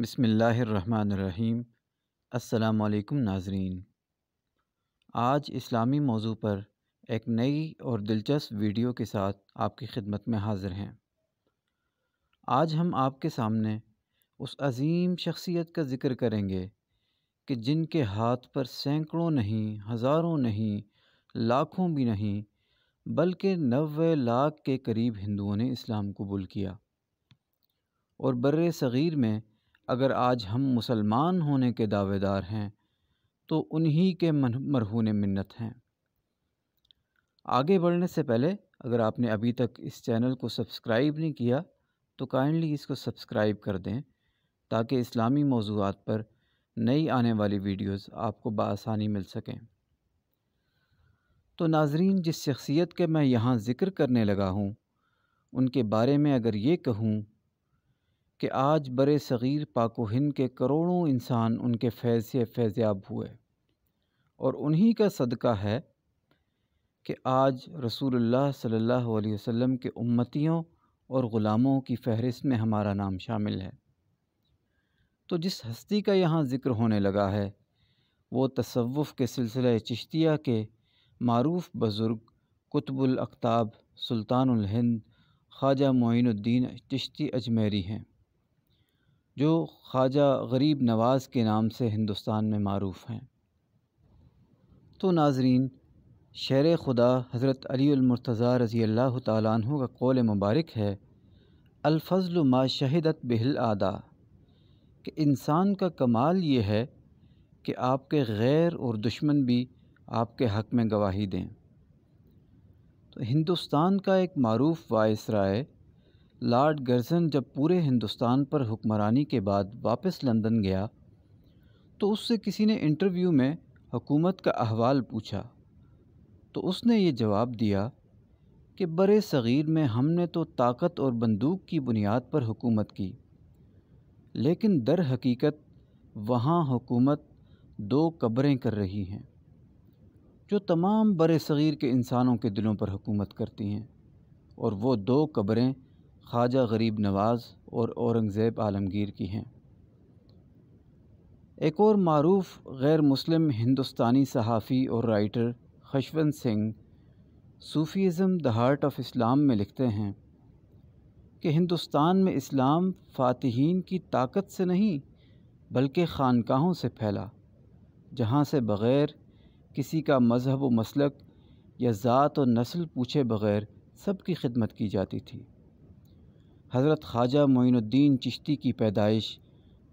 बसमीम् अल्लाम नाजरीन आज इस्लामी मौजू पर एक नई और दिलचस्प वीडियो के साथ आपकी खिदमत में हाज़िर हैं आज हम आपके सामने उस अजीम शख्सियत का ज़िक्र करेंगे कि जिनके हाथ पर सैकड़ों नहीं हज़ारों नहीं लाखों भी नहीं बल्कि नबे लाख के करीब हिंदुओं ने इस्लाम कबूल किया और बर सग़ीर में अगर आज हम मुसलमान होने के दावेदार हैं तो उन्हीं के मरहून मन्नत हैं आगे बढ़ने से पहले अगर आपने अभी तक इस चैनल को सब्सक्राइब नहीं किया तो काइंडली इसको सब्सक्राइब कर दें ताकि इस्लामी मौजूद पर नई आने वाली वीडियोस आपको बसानी मिल सकें तो नाजरीन जिस शख्सियत के मैं यहाँ ज़िक्र करने लगा हूँ उनके बारे में अगर ये कहूँ कि आज बर सग़ीर पाको हिंद के करोड़ों इंसान उनके फैज़ से फैज़याब हुए और उन्हीं का सदका है कि आज रसूलुल्लाह सल्लल्लाहु अलैहि वसल्लम के उम्मतियों और ग़ुलामों की फ़हरिस्त में हमारा नाम शामिल है तो जिस हस्ती का यहाँ ज़िक्र होने लगा है वो तसवुफ़ के सिलसिले चश्तिया के मरूफ़ बुज़ुर्ग कुतबुल सुल्तान हिंद ख्वाजा मोइनुद्दीन चश्ती अजमेरी हैं जो ख्वाजा गरीब नवाज़ के नाम से हिंदुस्तान में मरूफ़ हैं तो नाजरीन शेर खुदा हज़रत अलीमरतज़ा रज़ी अल्लाह तु का कौल मुबारक है अलफजल मा शहदत बहल आदा कि इंसान का कमाल ये है कि आपके गैर और दुश्मन भी आपके हक़ में गवाही दें तो हिंदुस्तान का एक मरूफ़ वायस राय लॉर्ड गर्जन जब पूरे हिंदुस्तान पर हुक्मरानी के बाद वापस लंदन गया तो उससे किसी ने इंटरव्यू में हुकूमत का अहवाल पूछा तो उसने ये जवाब दिया कि बड़े सग़ीर में हमने तो ताकत और बंदूक की बुनियाद पर हुकूमत की लेकिन दर हकीकत वहाँ हुकूमत दो कब्रें कर रही हैं जो तमाम बड़े सग़ीर के इंसानों के दिलों पर हुकूमत करती हैं और वो दो कब्रें ख्वाजा गरीब नवाज़ और औरंगज़ेब आलमगीर की हैं एक और मरूफ गैर मुस्लिम हिंदुस्तानी सहाफ़ी और writer Khushwant Singh Sufism the heart of Islam में लिखते हैं कि हिंदुस्तान में इस्लाम फ़ातहन की ताकत से नहीं बल्कि ख़ानकाहों से फैला जहाँ से बग़ैर किसी का मज़हब व मसलक या ज़ात और नस्ल पूछे बग़ैर सब की खिदमत की जाती थी हज़रत ख्वाजा मोइनुद्दीन चिश्ती की पैदाइश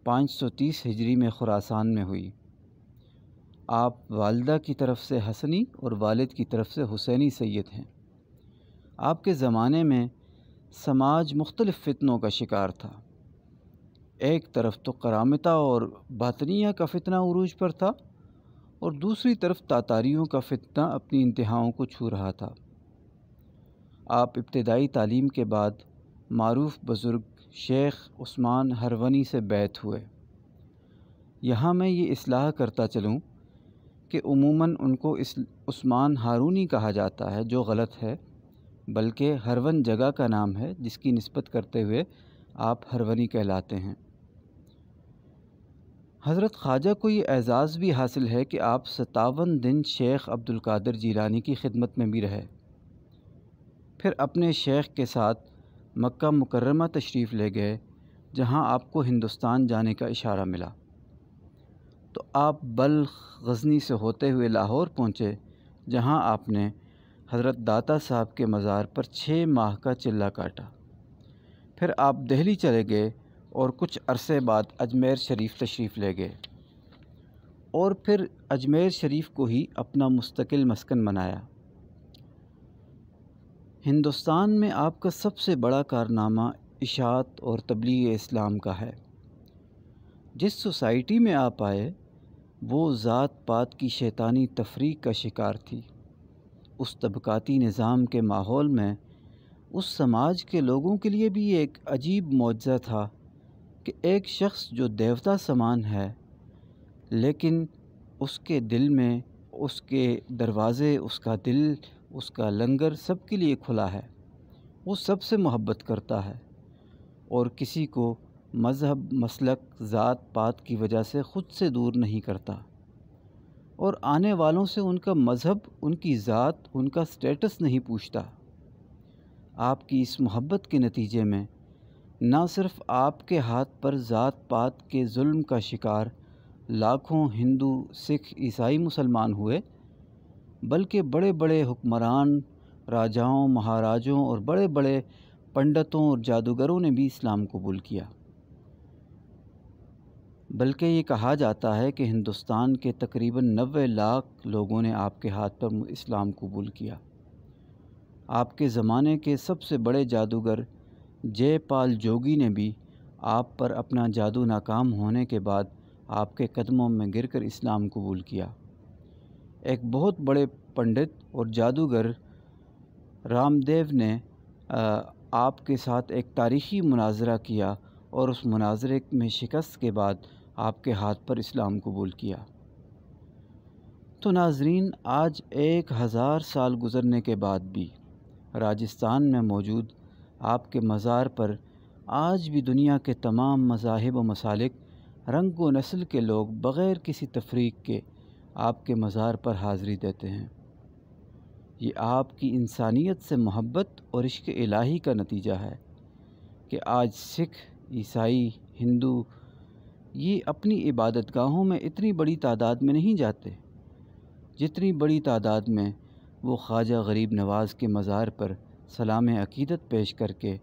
530 हिजरी में खुरासान में हुई आप वालदा की तरफ से हसनी और वालिद की तरफ से हुसैनी सैद हैं आपके ज़माने में समाज मुख्तलिफ़ फ़ितनों का शिकार था एक तरफ तो करामता और बातनिया का फितना उरूज पर था और दूसरी तरफ तातारियों का फितना अपनी इंतहाओं को छू रहा था आप इब्तदाई तालीम के बाद मरूफ़ बुज़ुर्ग शेख उस्मान हरवनी से बैत हुए यहाँ मैं ये असलाह करता चलूँ कि उमूमन उनको इस उस्मान हारूनी कहा जाता है जो गलत है बल्कि हरवन जगह का नाम है जिसकी नस्बत करते हुए आप हरवनी कहलाते हैं हज़रत ख्वाजा को ये एज़ाज़ भी हासिल है कि आप सतावन दिन शेख अब्दुल कादिर जीलानी की खिदमत में भी रहे फिर अपने शेख के साथ मक्का मुकरमा तशरीफ़ ले गए जहां आपको हिंदुस्तान जाने का इशारा मिला तो आप बल्ख गजनी से होते हुए लाहौर पहुँचे जहाँ आपने हज़रत दाता साहब के मज़ार पर छः माह का चिल्ला काटा फिर आप दहली चले गए और कुछ अरसे बाद अजमेर शरीफ तशरीफ़ ले गए और फिर अजमेर शरीफ को ही अपना मुस्तकिल मस्कन बनाया हिंदुस्तान में आपका सबसे बड़ा कारनामा इशात और तबलीग इस्लाम का है जिस सोसाइटी में आप आए वो ज़ात पात की शैतानी तफरीक का शिकार थी उस तबकाती निज़ाम के माहौल में उस समाज के लोगों के लिए भी एक अजीब मुआवजा था कि एक शख्स जो देवता समान है लेकिन उसके दिल में उसके दरवाज़े उसका दिल उसका लंगर सबके लिए खुला है वो सबसे मोहब्बत करता है और किसी को मज़हब मसलक ज़ात पात की वजह से ख़ुद से दूर नहीं करता और आने वालों से उनका मज़हब उनकी ज़ात उनका स्टेटस नहीं पूछता आपकी इस मोहब्बत के नतीजे में ना सिर्फ आपके हाथ पर ज़ात पात के जुल्म का शिकार लाखों हिंदू सिख ईसाई मुसलमान हुए बल्कि बड़े बड़े हुक्मरान राजाओं महाराजों और बड़े बड़े पंडितों और जादूगरों ने भी इस्लाम कबूल किया बल्कि ये कहा जाता है कि हिंदुस्तान के तकरीबन नबे लाख लोगों ने आपके हाथ पर इस्लाम कबूल किया आपके ज़माने के सबसे बड़े जादूगर जयपाल जोगी ने भी आप पर अपना जादू नाकाम होने के बाद आपके कदमों में गिरकर इस्लाम कबूल किया एक बहुत बड़े पंडित और जादूगर रामदेव ने आपके साथ एक तारीख़ी मुनाजरा किया और उस मुनाजरे में शिकस्त के बाद आपके हाथ पर इस्लाम कबूल किया तो नाजरीन आज एक हज़ार साल गुज़रने के बाद भी राजस्थान में मौजूद आपके मज़ार पर आज भी दुनिया के तमाम मजाहब व मसालिक रंग व नस्ल के लोग बग़ैर किसी तफरीक के आपके मज़ार पर हाज़री देते हैं ये आपकी इंसानियत से मोहब्बत और इश्क इलाही का नतीजा है कि आज सिख ईसाई हिंदू ये अपनी इबादत गाहों में इतनी बड़ी तादाद में नहीं जाते जितनी बड़ी तादाद में वो ख्वाजा गरीब नवाज़ के मज़ार पर सलाम अकीदत पेश करके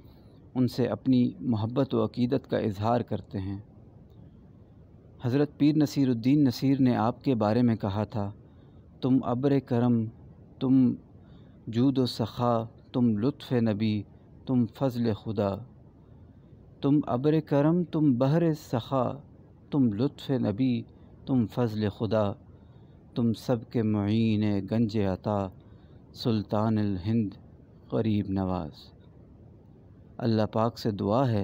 उनसे अपनी मोहब्बत व अकीदत का इजहार करते हैं हज़रत पीर नसीरुद्दीन नसीर ने आपके बारे में कहा था तुम अब्र करम तुम जूद सखा तुम लुत्फ़ नबी तुम फ़ज़ल खुदा तुम अब्र करम तुम बहर सखा तुम लुत्फ़ नबी तुम फ़ज़ल खुदा तुम सब के मीन गंज अता सुल्तान हिंद करीब नवाज़ अल्लाह पाक से दुआ है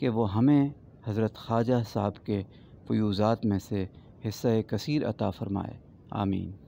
कि वो हमें हज़रत ख्वाजा साहब के फ्यूज़ात में से हिस्सा कसर अता फ़रमाए आमीन